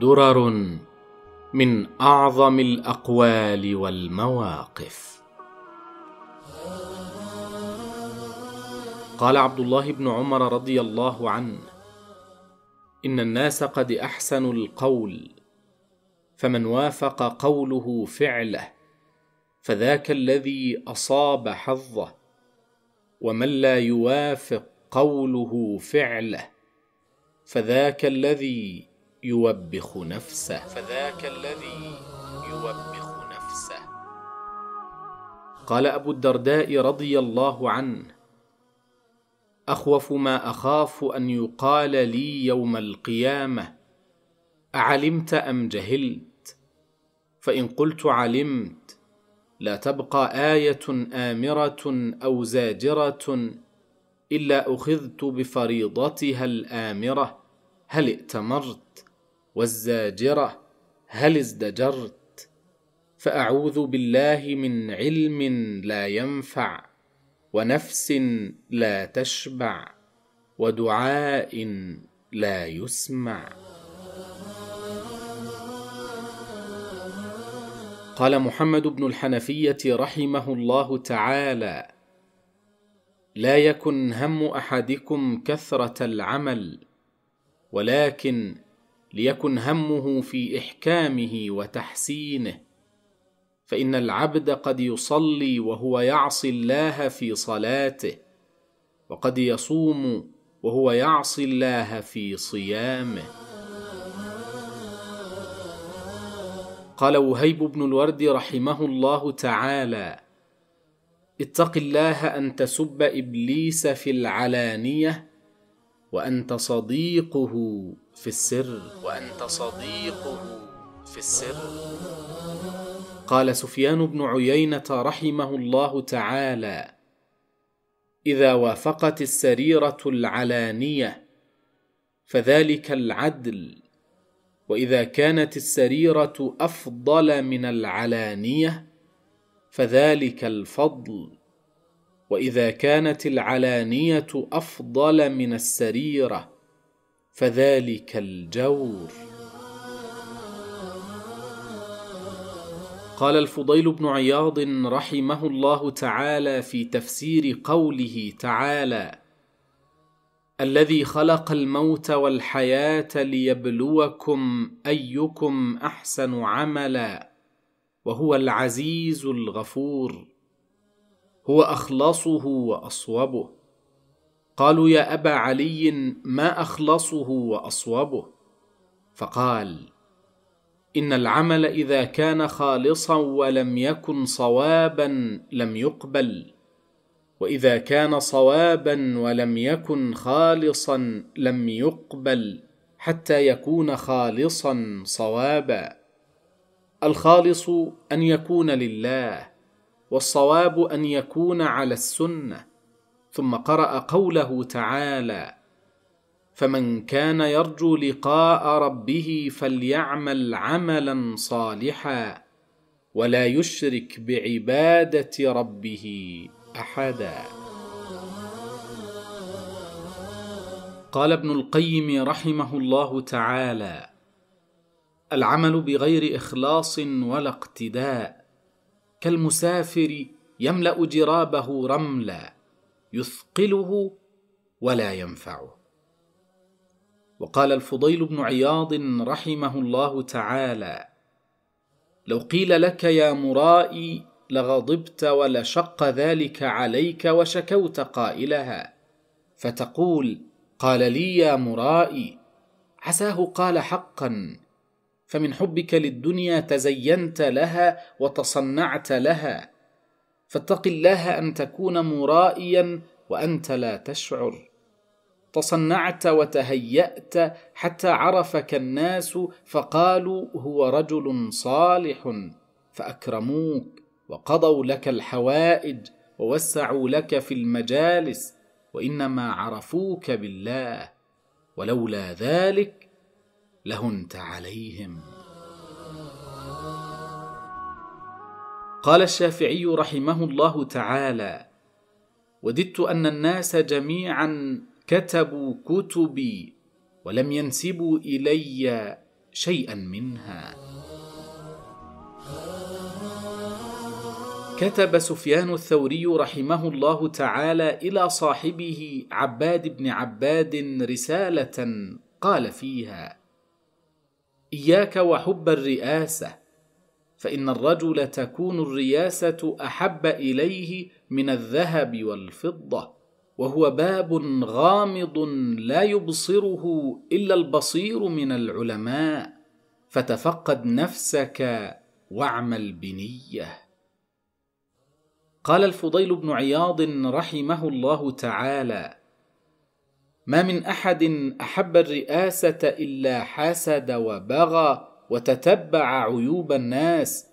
درر من اعظم الاقوال والمواقف قال عبد الله بن عمر رضي الله عنه ان الناس قد احسنوا القول فمن وافق قوله فعله فذاك الذي اصاب حظه ومن لا يوافق قوله فعله فذاك الذي يوبخ نفسه فذاك الذي يوبخ نفسه قال ابو الدرداء رضي الله عنه اخوف ما اخاف ان يقال لي يوم القيامه اعلمت ام جهلت فان قلت علمت لا تبقى ايه امره او زاجره الا اخذت بفريضتها الامره هل ائتمرت والزاجرة هل ازدجرت فأعوذ بالله من علم لا ينفع ونفس لا تشبع ودعاء لا يسمع قال محمد بن الحنفيه رحمه الله تعالى لا يكن هم احدكم كثره العمل ولكن ليكن همه في احكامه وتحسينه فان العبد قد يصلي وهو يعصي الله في صلاته وقد يصوم وهو يعصي الله في صيامه قال وهيب بن الورد رحمه الله تعالى اتق الله ان تسب ابليس في العلانيه وانت صديقه في السر وأنت صديقه في السر قال سفيان بن عيينة رحمه الله تعالى إذا وافقت السريرة العلانية فذلك العدل واذا كانت السريره افضل من العلانيه فذلك الفضل واذا كانت العلانيه افضل من السريره فذلك الجور قال الفضيل بن عياض رحمه الله تعالى في تفسير قوله تعالى الذي خلق الموت والحياه ليبلوكم ايكم احسن عملا وهو العزيز الغفور هو اخلصه واصوبه قالوا يا ابا علي ما اخلصه واصوبه فقال ان العمل اذا كان خالصا ولم يكن صوابا لم يقبل واذا كان صوابا ولم يكن خالصا لم يقبل حتى يكون خالصا صوابا الخالص ان يكون لله والصواب ان يكون على السنه ثم قرا قوله تعالى فمن كان يرجو لقاء ربه فليعمل عملا صالحا ولا يشرك بعباده ربه احدا قال ابن القيم رحمه الله تعالى العمل بغير اخلاص ولا اقتداء كالمسافر يملا جرابه رملا يثقله ولا ينفعه وقال الفضيل بن عياض رحمه الله تعالى لو قيل لك يا مرائي لغضبت ولشق ذلك عليك وشكوت قائلها فتقول قال لي يا مرائي عساه قال حقا فمن حبك للدنيا تزينت لها وتصنعت لها فاتق الله ان تكون مرائيا وانت لا تشعر تصنعت وتهيات حتى عرفك الناس فقالوا هو رجل صالح فاكرموك وقضوا لك الحوائج ووسعوا لك في المجالس وانما عرفوك بالله ولولا ذلك لهنت عليهم قال الشافعي رحمه الله تعالى وددت ان الناس جميعا كتبوا كتبي ولم ينسبوا الي شيئا منها كتب سفيان الثوري رحمه الله تعالى الى صاحبه عباد بن عباد رساله قال فيها اياك وحب الرئاسه فإن الرجل تكون الرياسة أحب إليه من الذهب والفضة وهو باب غامض لا يبصره إلا البصير من العلماء فتفقد نفسك واعمل بنية قال الفضيل بن عياض رحمه الله تعالى ما من أحد أحب الرئاسة إلا حسد وبغى وتتبع عيوب الناس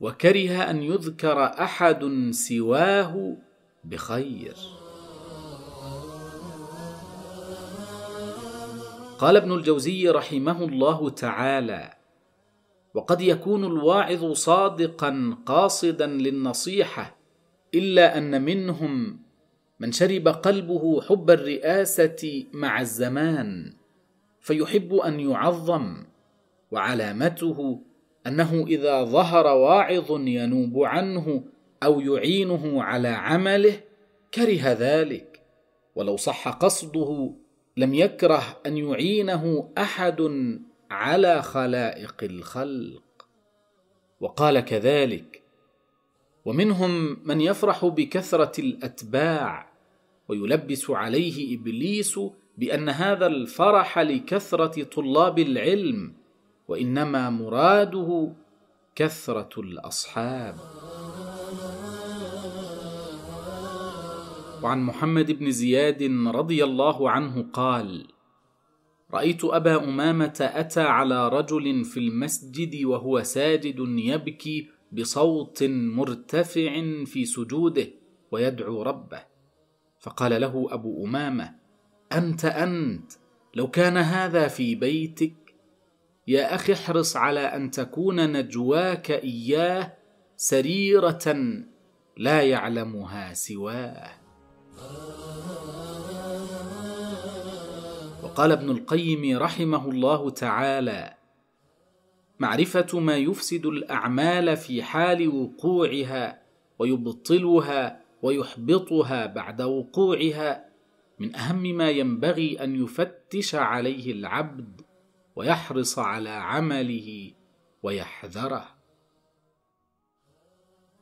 وكره ان يذكر احد سواه بخير قال ابن الجوزي رحمه الله تعالى وقد يكون الواعظ صادقا قاصدا للنصيحه الا ان منهم من شرب قلبه حب الرئاسه مع الزمان فيحب ان يعظم وعلامته انه اذا ظهر واعظ ينوب عنه او يعينه على عمله كره ذلك ولو صح قصده لم يكره ان يعينه احد على خلائق الخلق وقال كذلك ومنهم من يفرح بكثره الاتباع ويلبس عليه ابليس بان هذا الفرح لكثره طلاب العلم وانما مراده كثره الاصحاب وعن محمد بن زياد رضي الله عنه قال رايت ابا امامه اتى على رجل في المسجد وهو ساجد يبكي بصوت مرتفع في سجوده ويدعو ربه فقال له ابو امامه انت انت لو كان هذا في بيتك يا اخي احرص على ان تكون نجواك اياه سريره لا يعلمها سواه وقال ابن القيم رحمه الله تعالى معرفه ما يفسد الاعمال في حال وقوعها ويبطلها ويحبطها بعد وقوعها من اهم ما ينبغي ان يفتش عليه العبد ويحرص على عمله ويحذره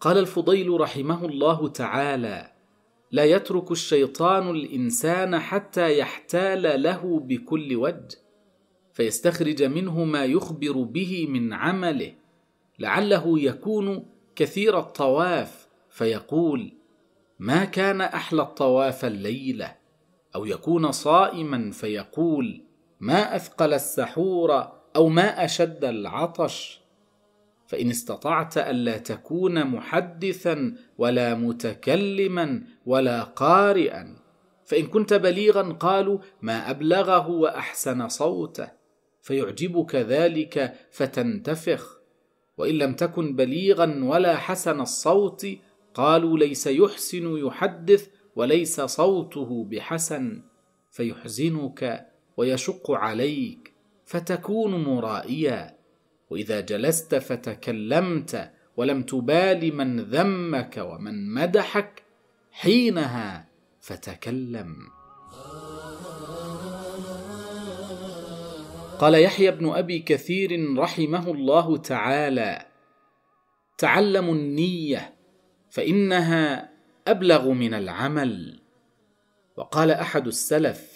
قال الفضيل رحمه الله تعالى لا يترك الشيطان الانسان حتى يحتال له بكل وجه فيستخرج منه ما يخبر به من عمله لعله يكون كثير الطواف فيقول ما كان احلى الطواف الليله او يكون صائما فيقول ما اثقل السحور او ما اشد العطش فان استطعت الا تكون محدثا ولا متكلما ولا قارئا فان كنت بليغا قالوا ما ابلغه واحسن صوته فيعجبك ذلك فتنتفخ وان لم تكن بليغا ولا حسن الصوت قالوا ليس يحسن يحدث وليس صوته بحسن فيحزنك ويشق عليك فتكون مرائيا واذا جلست فتكلمت ولم تبال من ذمك ومن مدحك حينها فتكلم قال يحيى بن ابي كثير رحمه الله تعالى تعلموا النيه فانها ابلغ من العمل وقال احد السلف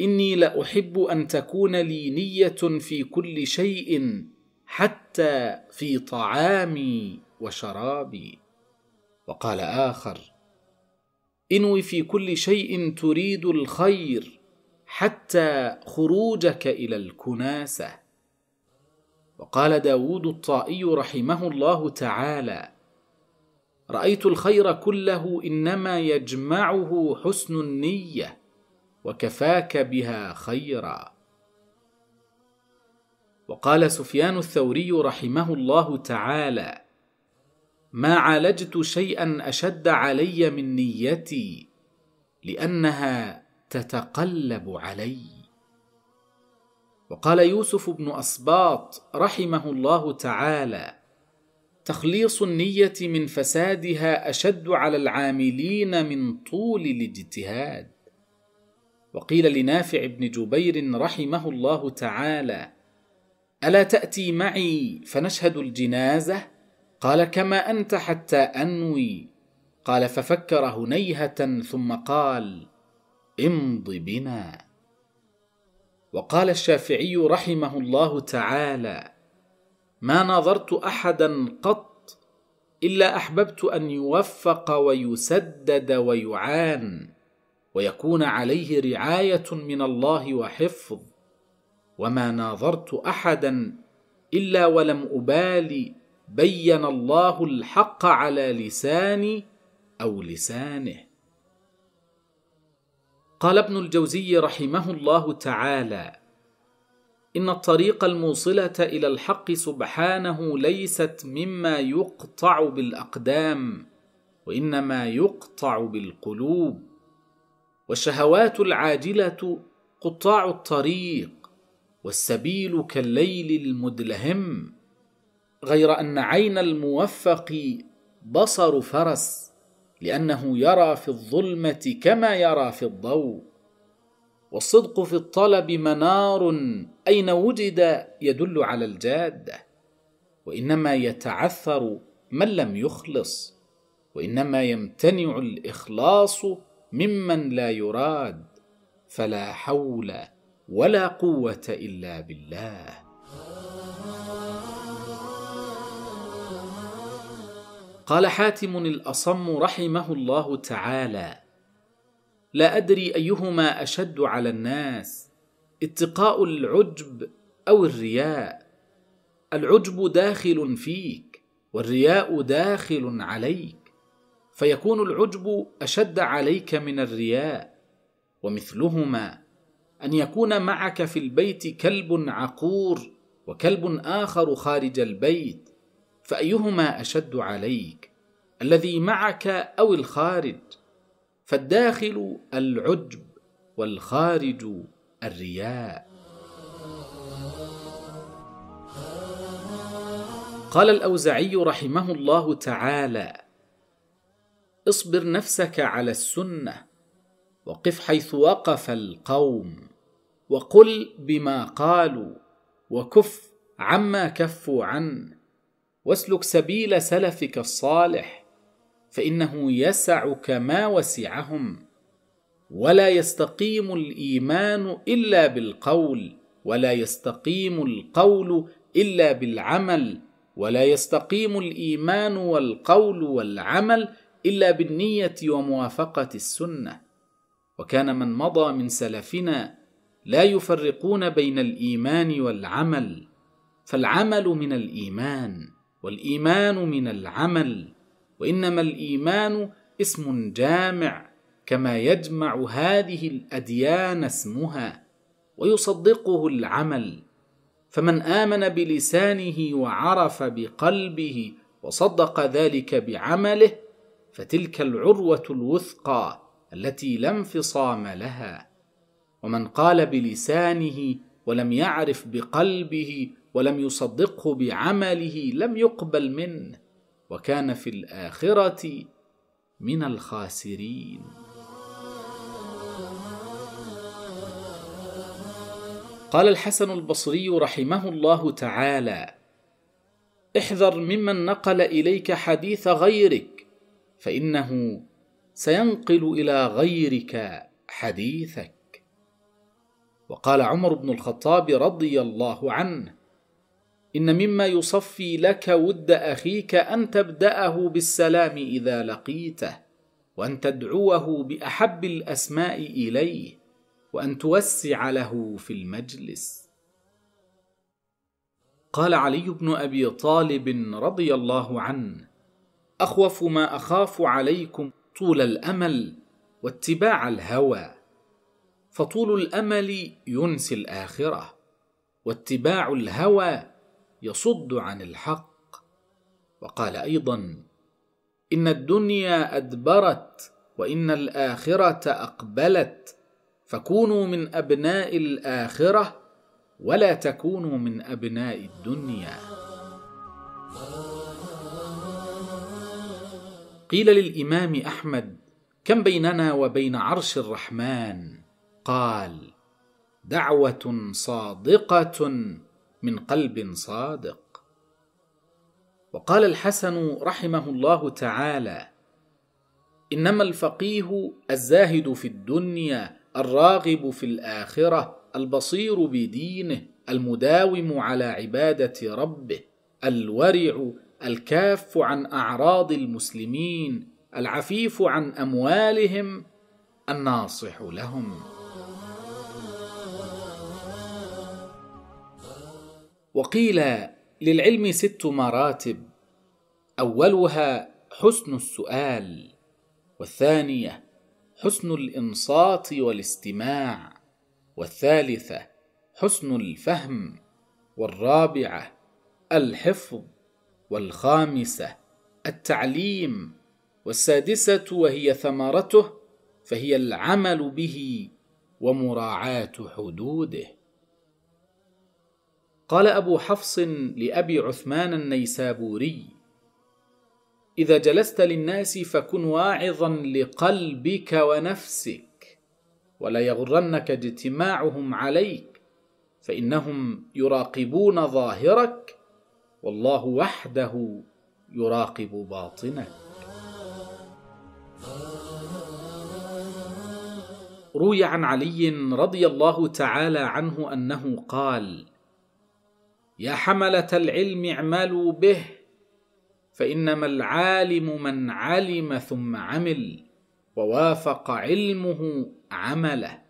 اني لاحب ان تكون لي نيه في كل شيء حتى في طعامي وشرابي وقال اخر انوي في كل شيء تريد الخير حتى خروجك الى الكناسه وقال داود الطائي رحمه الله تعالى رايت الخير كله انما يجمعه حسن النيه وكفاك بها خيرا وقال سفيان الثوري رحمه الله تعالى ما عالجت شيئا اشد علي من نيتي لانها تتقلب علي وقال يوسف بن اسباط رحمه الله تعالى تخليص النيه من فسادها اشد على العاملين من طول الاجتهاد وقيل لنافع بن جبير رحمه الله تعالى الا تاتي معي فنشهد الجنازه قال كما انت حتى انوي قال ففكر هنيهه ثم قال امض بنا وقال الشافعي رحمه الله تعالى ما ناظرت احدا قط الا احببت ان يوفق ويسدد ويعان ويكون عليه رعايه من الله وحفظ وما ناظرت احدا الا ولم ابالي بين الله الحق على لساني او لسانه قال ابن الجوزي رحمه الله تعالى ان الطريق الموصله الى الحق سبحانه ليست مما يقطع بالاقدام وانما يقطع بالقلوب والشهوات العاجله قطاع الطريق والسبيل كالليل المدلهم غير ان عين الموفق بصر فرس لانه يرى في الظلمه كما يرى في الضوء والصدق في الطلب منار اين وجد يدل على الجاده وانما يتعثر من لم يخلص وانما يمتنع الاخلاص ممن لا يراد فلا حول ولا قوه الا بالله قال حاتم الاصم رحمه الله تعالى لا ادري ايهما اشد على الناس اتقاء العجب او الرياء العجب داخل فيك والرياء داخل عليك فيكون العجب اشد عليك من الرياء ومثلهما ان يكون معك في البيت كلب عقور وكلب اخر خارج البيت فايهما اشد عليك الذي معك او الخارج فالداخل العجب والخارج الرياء قال الاوزعي رحمه الله تعالى اصبر نفسك على السنه وقف حيث وقف القوم وقل بما قالوا وكف عما كفوا عنه واسلك سبيل سلفك الصالح فانه يسعك ما وسعهم ولا يستقيم الايمان الا بالقول ولا يستقيم القول الا بالعمل ولا يستقيم الايمان والقول والعمل الا بالنيه وموافقه السنه وكان من مضى من سلفنا لا يفرقون بين الايمان والعمل فالعمل من الايمان والايمان من العمل وانما الايمان اسم جامع كما يجمع هذه الاديان اسمها ويصدقه العمل فمن امن بلسانه وعرف بقلبه وصدق ذلك بعمله فتلك العروه الوثقى التي لا انفصام لها ومن قال بلسانه ولم يعرف بقلبه ولم يصدقه بعمله لم يقبل منه وكان في الاخره من الخاسرين قال الحسن البصري رحمه الله تعالى احذر ممن نقل اليك حديث غيرك فانه سينقل الى غيرك حديثك وقال عمر بن الخطاب رضي الله عنه ان مما يصفي لك ود اخيك ان تبداه بالسلام اذا لقيته وان تدعوه باحب الاسماء اليه وان توسع له في المجلس قال علي بن ابي طالب رضي الله عنه اخوف ما اخاف عليكم طول الامل واتباع الهوى فطول الامل ينسي الاخره واتباع الهوى يصد عن الحق وقال ايضا ان الدنيا ادبرت وان الاخره اقبلت فكونوا من ابناء الاخره ولا تكونوا من ابناء الدنيا قيل للامام احمد كم بيننا وبين عرش الرحمن قال دعوه صادقه من قلب صادق وقال الحسن رحمه الله تعالى انما الفقيه الزاهد في الدنيا الراغب في الاخره البصير بدينه المداوم على عباده ربه الورع الكاف عن اعراض المسلمين العفيف عن اموالهم الناصح لهم وقيل للعلم ست مراتب اولها حسن السؤال والثانيه حسن الانصات والاستماع والثالثه حسن الفهم والرابعه الحفظ والخامسة التعليم والسادسة وهي ثمرته فهي العمل به ومراعاة حدوده قال أبو حفص لأبي عثمان النيسابوري إذا جلست للناس فكن واعظا لقلبك ونفسك ولا يغرنك اجتماعهم عليك فإنهم يراقبون ظاهرك والله وحده يراقب باطنك روي عن علي رضي الله تعالى عنه انه قال يا حمله العلم اعملوا به فانما العالم من علم ثم عمل ووافق علمه عمله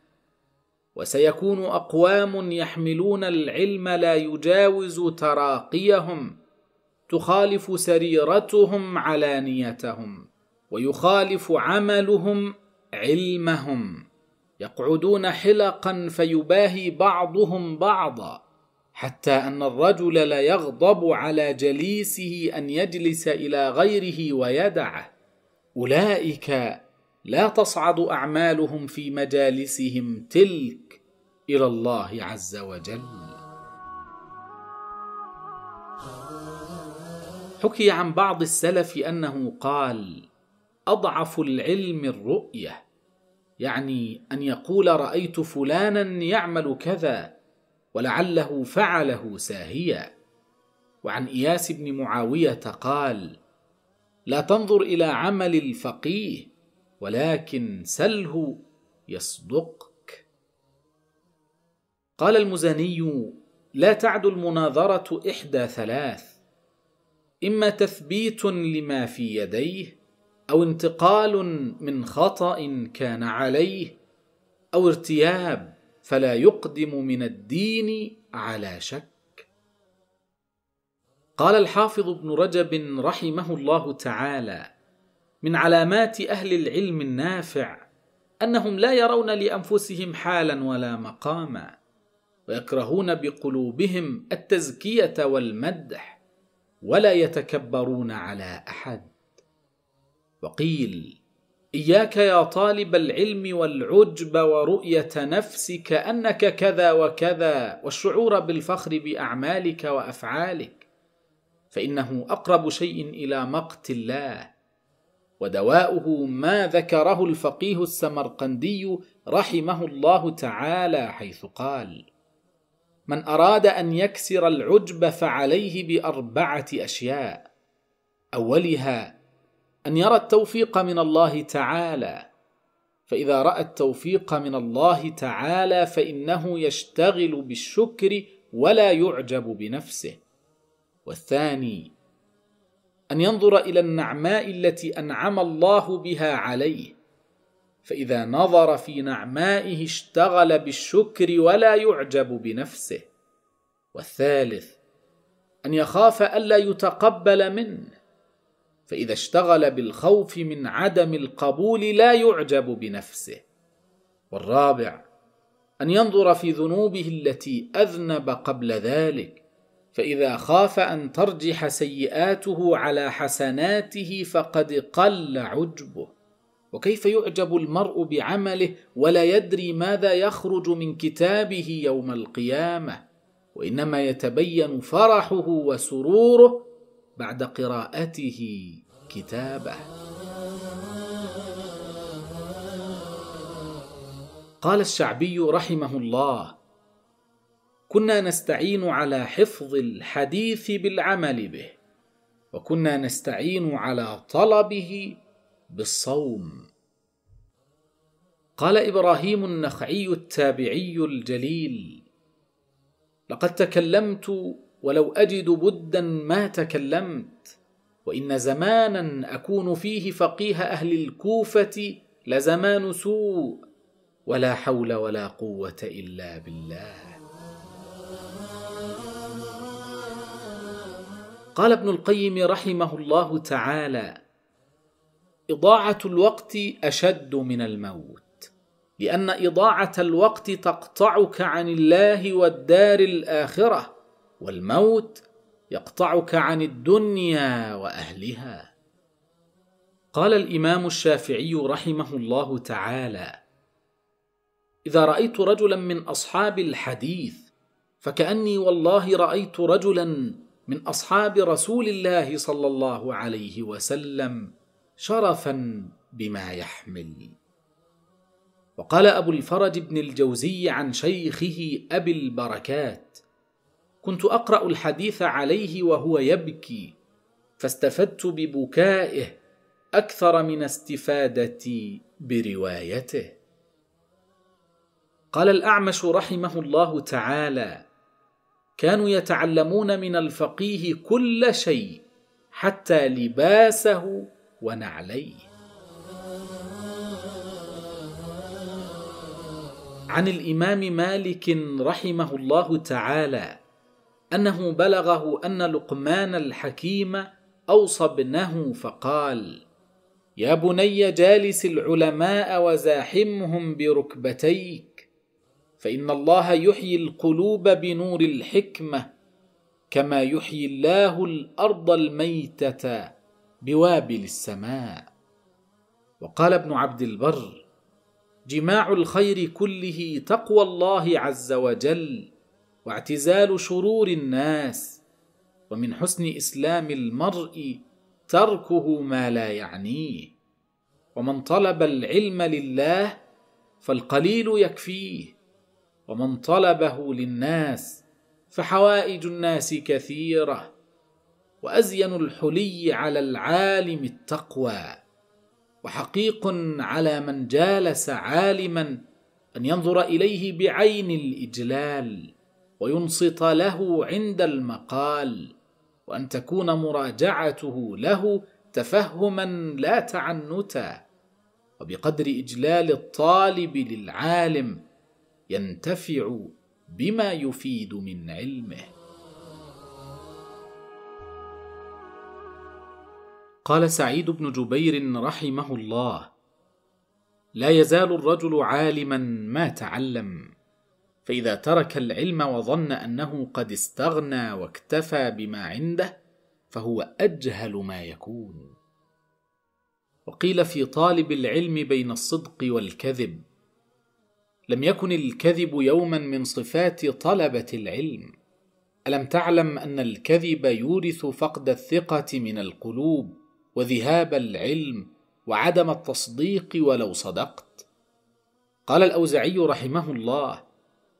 وسيكون اقوام يحملون العلم لا يجاوز تراقيهم تخالف سريرتهم علانيتهم ويخالف عملهم علمهم يقعدون حلقا فيباهي بعضهم بعضا حتى ان الرجل لا يغضب على جليسه ان يجلس الى غيره ويدعه اولئك لا تصعد اعمالهم في مجالسهم تلك الى الله عز وجل حكي عن بعض السلف انه قال اضعف العلم الرؤيه يعني ان يقول رايت فلانا يعمل كذا ولعله فعله ساهيا وعن اياس بن معاويه قال لا تنظر الى عمل الفقيه ولكن سله يصدق قال المزني لا تعد المناظره احدى ثلاث اما تثبيت لما في يديه او انتقال من خطا كان عليه او ارتياب فلا يقدم من الدين على شك قال الحافظ ابن رجب رحمه الله تعالى من علامات اهل العلم النافع انهم لا يرون لانفسهم حالا ولا مقاما ويكرهون بقلوبهم التزكيه والمدح ولا يتكبرون على احد وقيل اياك يا طالب العلم والعجب ورؤيه نفسك انك كذا وكذا والشعور بالفخر باعمالك وافعالك فانه اقرب شيء الى مقت الله ودواؤه ما ذكره الفقيه السمرقندي رحمه الله تعالى حيث قال من أراد أن يكسر العجب فعليه بأربعة أشياء أولها أن يرى التوفيق من الله تعالى فإذا رأى التوفيق من الله تعالى فإنه يشتغل بالشكر ولا يعجب بنفسه والثاني أن ينظر إلى النعماء التي أنعم الله بها عليه فإذا نظر في نعمائه اشتغل بالشكر ولا يعجب بنفسه والثالث أن يخاف ألا يتقبل منه فإذا اشتغل بالخوف من عدم القبول لا يعجب بنفسه والرابع أن ينظر في ذنوبه التي أذنب قبل ذلك فإذا خاف أن ترجح سيئاته على حسناته فقد قل عجبه وكيف يعجب المرء بعمله ولا يدري ماذا يخرج من كتابه يوم القيامه وانما يتبين فرحه وسروره بعد قراءته كتابه قال الشعبي رحمه الله كنا نستعين على حفظ الحديث بالعمل به وكنا نستعين على طلبه بالصوم قال ابراهيم النخعي التابعي الجليل لقد تكلمت ولو اجد بدا ما تكلمت وان زمانا اكون فيه فقيه اهل الكوفه لزمان سوء ولا حول ولا قوه الا بالله قال ابن القيم رحمه الله تعالى إضاعة الوقت أشد من الموت لأن إضاعة الوقت تقطعك عن الله والدار الآخرة والموت يقطعك عن الدنيا وأهلها قال الإمام الشافعي رحمه الله تعالى إذا رأيت رجلا من أصحاب الحديث فكأني والله رأيت رجلا من أصحاب رسول الله صلى الله عليه وسلم شرفا بما يحمل وقال ابو الفرج بن الجوزي عن شيخه ابي البركات كنت اقرا الحديث عليه وهو يبكي فاستفدت ببكائه اكثر من استفادتي بروايته قال الاعمش رحمه الله تعالى كانوا يتعلمون من الفقيه كل شيء حتى لباسه ونعليه عن الامام مالك رحمه الله تعالى انه بلغه ان لقمان الحكيم اوصى ابنه فقال يا بني جالس العلماء وزاحمهم بركبتيك فان الله يحيي القلوب بنور الحكمه كما يحيي الله الارض الميته بوابل السماء وقال ابن عبد البر جماع الخير كله تقوى الله عز وجل واعتزال شرور الناس ومن حسن اسلام المرء تركه ما لا يعنيه ومن طلب العلم لله فالقليل يكفيه ومن طلبه للناس فحوائج الناس كثيره وازين الحلي على العالم التقوى وحقيق على من جالس عالما ان ينظر اليه بعين الاجلال وينصت له عند المقال وان تكون مراجعته له تفهما لا تعنتا وبقدر اجلال الطالب للعالم ينتفع بما يفيد من علمه قال سعيد بن جبير رحمه الله لا يزال الرجل عالما ما تعلم فاذا ترك العلم وظن انه قد استغنى واكتفى بما عنده فهو اجهل ما يكون وقيل في طالب العلم بين الصدق والكذب لم يكن الكذب يوما من صفات طلبه العلم الم تعلم ان الكذب يورث فقد الثقه من القلوب وذهاب العلم وعدم التصديق ولو صدقت قال الاوزعي رحمه الله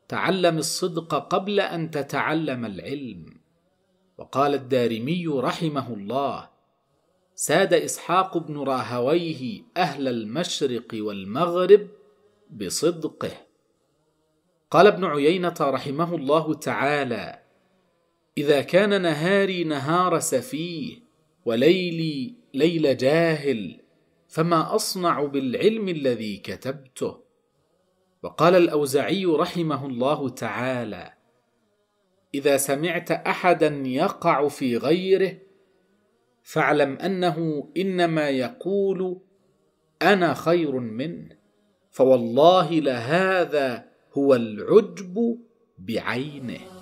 تعلم الصدق قبل ان تتعلم العلم وقال الدارمي رحمه الله ساد اسحاق بن راهويه اهل المشرق والمغرب بصدقه قال ابن عيينه رحمه الله تعالى اذا كان نهاري نهار سفيه وليلي ليل جاهل فما اصنع بالعلم الذي كتبته وقال الاوزعي رحمه الله تعالى اذا سمعت احدا يقع في غيره فاعلم انه انما يقول انا خير منه فوالله لهذا هو العجب بعينه